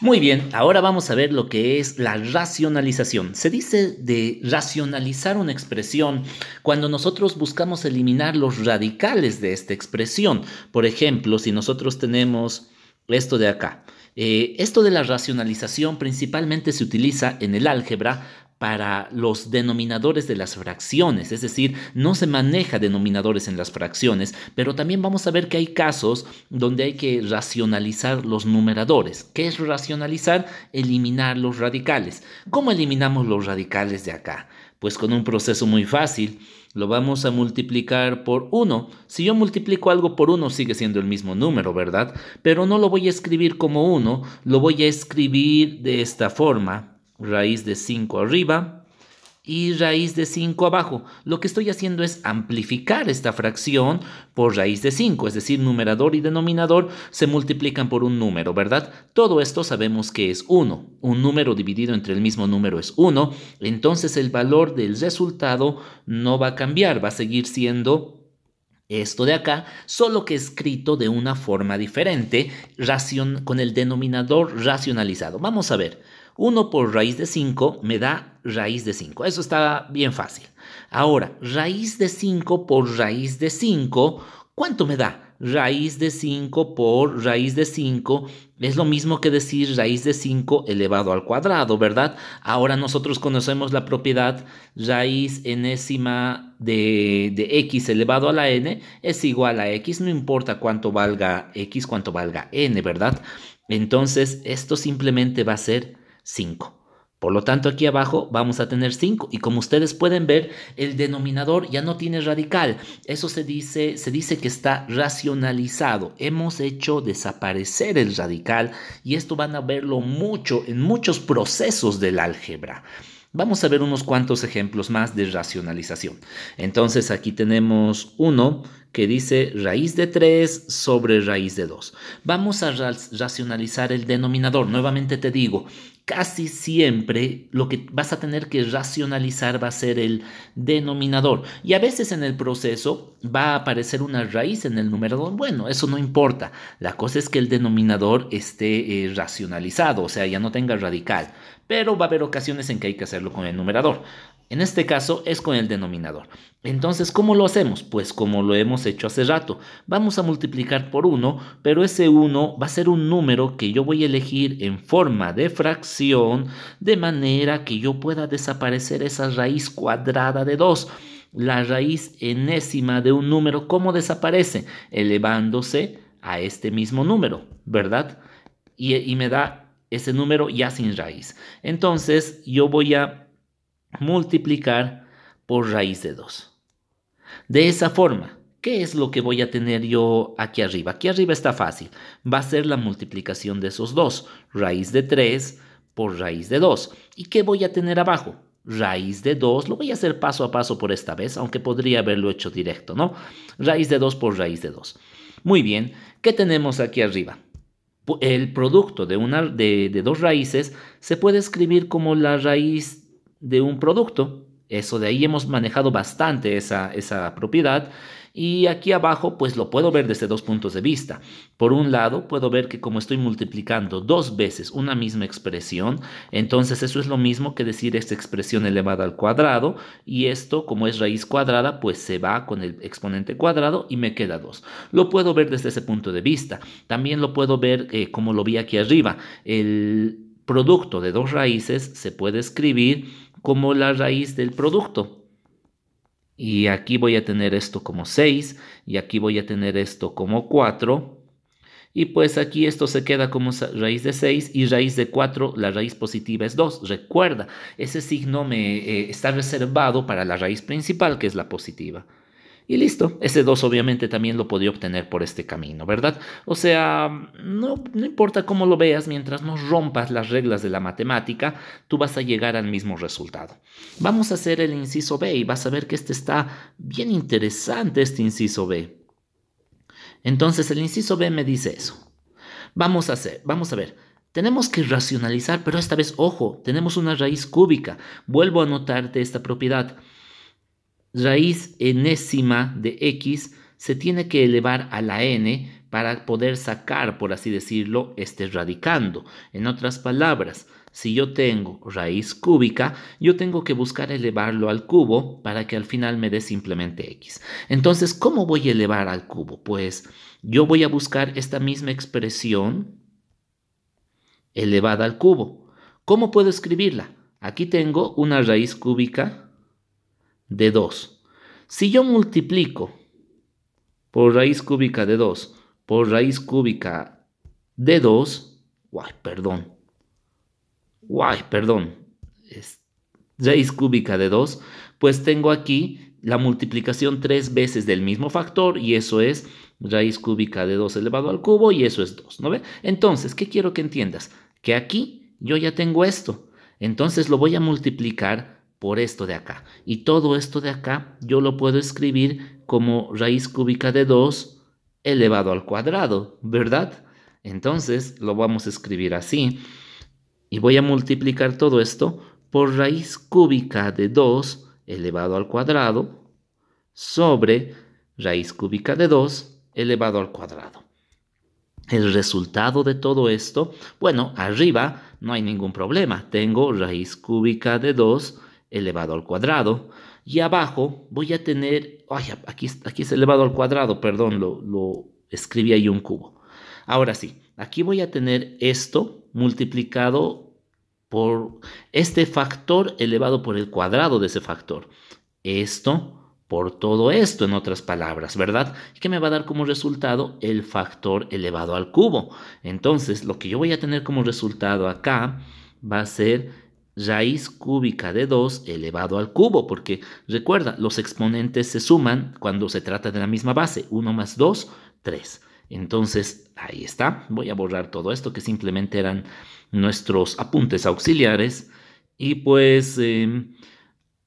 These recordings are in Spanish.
Muy bien, ahora vamos a ver lo que es la racionalización. Se dice de racionalizar una expresión cuando nosotros buscamos eliminar los radicales de esta expresión. Por ejemplo, si nosotros tenemos esto de acá. Eh, esto de la racionalización principalmente se utiliza en el álgebra para los denominadores de las fracciones, es decir, no se maneja denominadores en las fracciones, pero también vamos a ver que hay casos donde hay que racionalizar los numeradores. ¿Qué es racionalizar? Eliminar los radicales. ¿Cómo eliminamos los radicales de acá? Pues con un proceso muy fácil lo vamos a multiplicar por 1. Si yo multiplico algo por 1 sigue siendo el mismo número, ¿verdad? Pero no lo voy a escribir como 1, lo voy a escribir de esta forma raíz de 5 arriba y raíz de 5 abajo. Lo que estoy haciendo es amplificar esta fracción por raíz de 5, es decir, numerador y denominador se multiplican por un número, ¿verdad? Todo esto sabemos que es 1. Un número dividido entre el mismo número es 1, entonces el valor del resultado no va a cambiar, va a seguir siendo esto de acá, solo que escrito de una forma diferente, con el denominador racionalizado. Vamos a ver. 1 por raíz de 5 me da raíz de 5. Eso está bien fácil. Ahora, raíz de 5 por raíz de 5, ¿cuánto me da? raíz de 5 por raíz de 5 es lo mismo que decir raíz de 5 elevado al cuadrado, ¿verdad? Ahora nosotros conocemos la propiedad raíz enésima de, de, x elevado a la n es igual a x, no importa cuánto valga x, cuánto valga n, ¿verdad? Entonces esto simplemente va a ser 5. Por lo tanto, aquí abajo vamos a tener 5 y como ustedes pueden ver, el denominador ya no tiene radical. Eso se dice, se dice que está racionalizado. Hemos hecho desaparecer el radical y esto van a verlo mucho en muchos procesos del álgebra. Vamos a ver unos cuantos ejemplos más de racionalización. Entonces aquí tenemos uno que dice raíz de 3 sobre raíz de 2. Vamos a racionalizar el denominador. Nuevamente te digo, casi siempre lo que vas a tener que racionalizar va a ser el denominador. Y a veces en el proceso va a aparecer una raíz en el numerador. Bueno, eso no importa. La cosa es que el denominador esté eh, racionalizado, o sea, ya no tenga radical. Pero va a haber ocasiones en que hay que hacerlo con el numerador. En este caso es con el denominador. Entonces, ¿cómo lo hacemos? Pues como lo hemos hecho hace rato. Vamos a multiplicar por 1, pero ese 1 va a ser un número que yo voy a elegir en forma de fracción, de manera que yo pueda desaparecer esa raíz cuadrada de 2 la raíz enésima de un número, ¿cómo desaparece? Elevándose a este mismo número, ¿verdad? Y, y, me da ese número ya sin raíz. Entonces yo voy a multiplicar por raíz de 2. De esa forma, ¿qué es lo que voy a tener yo aquí arriba? Aquí arriba está fácil. Va a ser la multiplicación de esos dos. Raíz de 3 por raíz de 2. ¿Y qué voy a tener abajo? Raíz de 2. Lo voy a hacer paso a paso por esta vez, aunque podría haberlo hecho directo, ¿no? Raíz de 2 por raíz de 2. Muy bien, ¿qué tenemos aquí arriba? El producto de, una, de, de dos raíces se puede escribir como la raíz de un producto. Eso de ahí hemos manejado bastante esa, esa propiedad. Y aquí abajo pues lo puedo ver desde dos puntos de vista. Por un lado puedo ver que como estoy multiplicando dos veces una misma expresión, entonces eso es lo mismo que decir esta expresión elevada al cuadrado y esto como es raíz cuadrada pues se va con el exponente cuadrado y me queda 2. Lo puedo ver desde ese punto de vista. También lo puedo ver eh, como lo vi aquí arriba. El producto de dos raíces se puede escribir como la raíz del producto. Y aquí voy a tener esto como 6 y aquí voy a tener esto como 4. Y pues aquí esto se queda como raíz de 6 y raíz de 4, la raíz positiva es 2. Recuerda, ese signo me, eh, está reservado para la raíz principal que es la positiva. Y listo, ese 2 obviamente también lo podía obtener por este camino, ¿verdad? O sea, no, importa cómo lo veas, mientras no rompas las reglas de la matemática, tú vas a llegar al mismo resultado. Vamos a hacer el inciso B y vas a ver que este está bien interesante, este inciso B. Entonces el inciso B me dice eso. Vamos a hacer, vamos a ver. Tenemos que racionalizar, pero esta vez, ojo, tenemos una raíz cúbica. Vuelvo a notarte esta propiedad raíz enésima de x se tiene que elevar a la n para poder sacar, por así decirlo, este radicando. En otras palabras, si yo tengo raíz cúbica, yo tengo que buscar elevarlo al cubo para que al final me dé simplemente x. Entonces, ¿cómo voy a elevar al cubo? Pues yo voy a buscar esta misma expresión elevada al cubo. ¿Cómo puedo escribirla? Aquí tengo una raíz cúbica de 2. Si yo multiplico por raíz cúbica de 2 por raíz cúbica de 2, guay, perdón, guay, perdón, es raíz cúbica de 2, pues tengo aquí la multiplicación tres veces del mismo factor y eso es raíz cúbica de 2 elevado al cubo y eso es 2, ¿no ve? Entonces, ¿qué quiero que entiendas? Que aquí yo ya tengo esto, entonces lo voy a multiplicar por esto de acá. Y todo esto de acá yo lo puedo escribir como raíz cúbica de 2 elevado al cuadrado, ¿verdad? Entonces lo vamos a escribir así. Y voy a multiplicar todo esto por raíz cúbica de 2 elevado al cuadrado sobre raíz cúbica de 2 elevado al cuadrado. El resultado de todo esto, bueno, arriba no hay ningún problema. Tengo raíz cúbica de 2 elevado al cuadrado. Y abajo voy a tener, ay, aquí, aquí es elevado al cuadrado, perdón, lo, lo escribí ahí un cubo. Ahora sí, aquí voy a tener esto multiplicado por este factor elevado por el cuadrado de ese factor. Esto por todo esto, en otras palabras, ¿verdad? Que me va a dar como resultado el factor elevado al cubo. Entonces, lo que yo voy a tener como resultado acá va a ser raíz cúbica de 2 elevado al cubo, porque recuerda, los exponentes se suman cuando se trata de la misma base, 1 más 2, 3. Entonces, ahí está, voy a borrar todo esto que simplemente eran nuestros apuntes auxiliares y pues em,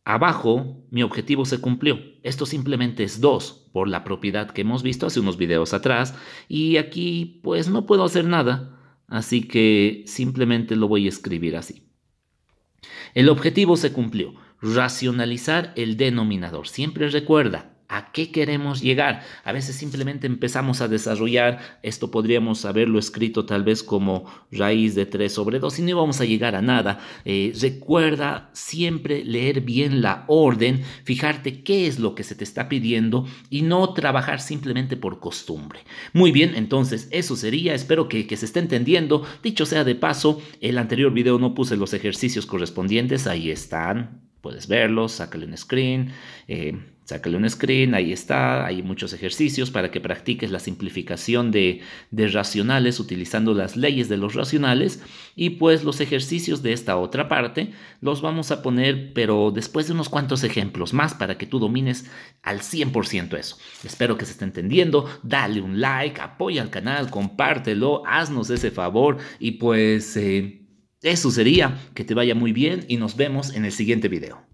abajo mi objetivo se cumplió. Esto simplemente es 2 por la propiedad que hemos visto hace unos videos atrás y aquí pues no puedo hacer nada, así que simplemente lo voy a escribir así. El objetivo se cumplió, racionalizar el denominador. Siempre recuerda, a qué queremos llegar. A veces simplemente empezamos a desarrollar, esto podríamos haberlo escrito tal vez como raíz de 3 sobre 2 y no íbamos a llegar a nada. Eh, recuerda siempre leer bien la orden, fijarte qué es lo que se te está pidiendo y no trabajar simplemente por costumbre. Muy bien, entonces eso sería, espero que, que se esté entendiendo. Dicho sea de paso, el anterior video no puse los ejercicios correspondientes, ahí están puedes verlos, sácale un screen, eh, sácale un screen, ahí está, hay muchos ejercicios para que practiques la simplificación de, de, racionales utilizando las leyes de los racionales y pues los ejercicios de esta otra parte los vamos a poner pero después de unos cuantos ejemplos más para que tú domines al 100% eso. Espero que se esté entendiendo, dale un like, apoya al canal, compártelo, haznos ese favor y pues... Eh, eso sería, que te vaya muy bien y nos vemos en el siguiente video.